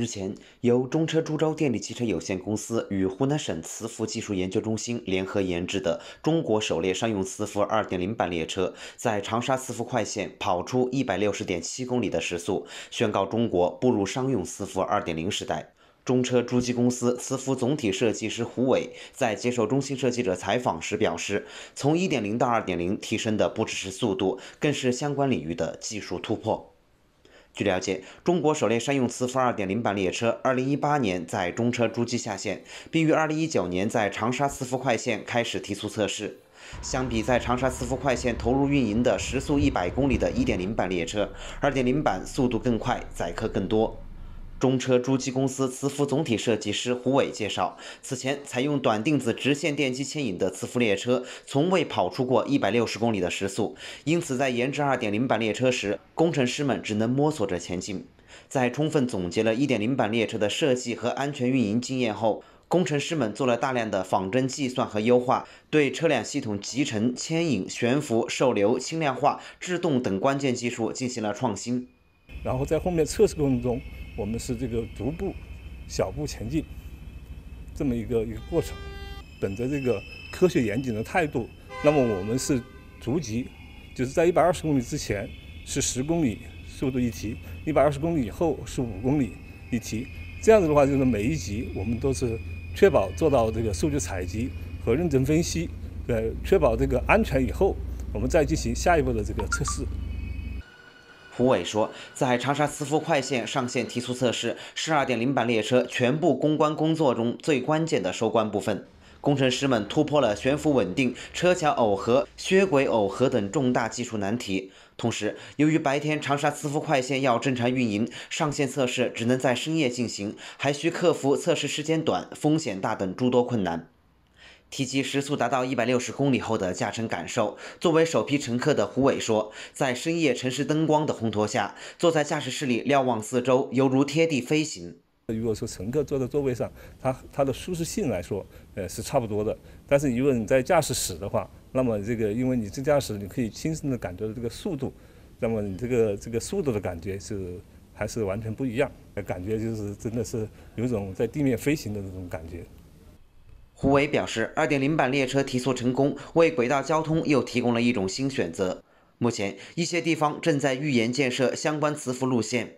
日前，由中车株洲电力汽车有限公司与湖南省磁浮技术研究中心联合研制的中国首列商用磁浮二点零版列车，在长沙磁浮快线跑出一百六十点七公里的时速，宣告中国步入商用磁浮二点零时代。中车株机公司磁浮总体设计师胡伟在接受中新社记者采访时表示，从一点零到二点零提升的不只是速度，更是相关领域的技术突破。据了解，中国首列商用磁浮2.0版列车，2018年在中车株机下线，并于2019年在长沙磁浮快线开始提速测试。相比在长沙磁浮快线投入运营的时速100公里的1.0版列车，2.0版速度更快，载客更多。中车株机公司磁浮总体设计师胡伟介绍，此前采用短定子直线电机牵引的磁浮列车，从未跑出过一百六十公里的时速，因此在研制二点零版列车时，工程师们只能摸索着前进。在充分总结了一点零版列车的设计和安全运营经验后，工程师们做了大量的仿真计算和优化，对车辆系统集成、牵引、悬浮、受流、轻量化、制动等关键技术进行了创新。然后在后面测试过程中。我们是这个逐步、小步前进，这么一个一个过程。本着这个科学严谨的态度，那么我们是逐级，就是在一百二十公里之前是十公里速度一提，一百二十公里以后是五公里一提。这样子的话，就是每一级我们都是确保做到这个数据采集和认真分析，呃，确保这个安全以后，我们再进行下一步的这个测试。胡伟说，在长沙磁浮快线上线提速测试12.0版列车全部攻关工作中最关键的收官部分，工程师们突破了悬浮稳定、车桥耦合、削轨耦合等重大技术难题。同时，由于白天长沙磁浮快线要正常运营，上线测试只能在深夜进行，还需克服测试时间短、风险大等诸多困难。提及时速达到一百六十公里后的驾乘感受，作为首批乘客的胡伟说：“在深夜城市灯光的烘托下，坐在驾驶室里瞭望四周，犹如贴地飞行。如果说乘客坐在座位上，他他的舒适性来说，呃是差不多的。但是如果你在驾驶室的话，那么这个因为你在驾驶你可以亲身的感觉到这个速度，那么你这个这个速度的感觉是还是完全不一样。感觉就是真的是有种在地面飞行的那种感觉。”胡伟表示，二点零版列车提速成功，为轨道交通又提供了一种新选择。目前，一些地方正在预研建设相关磁浮路线。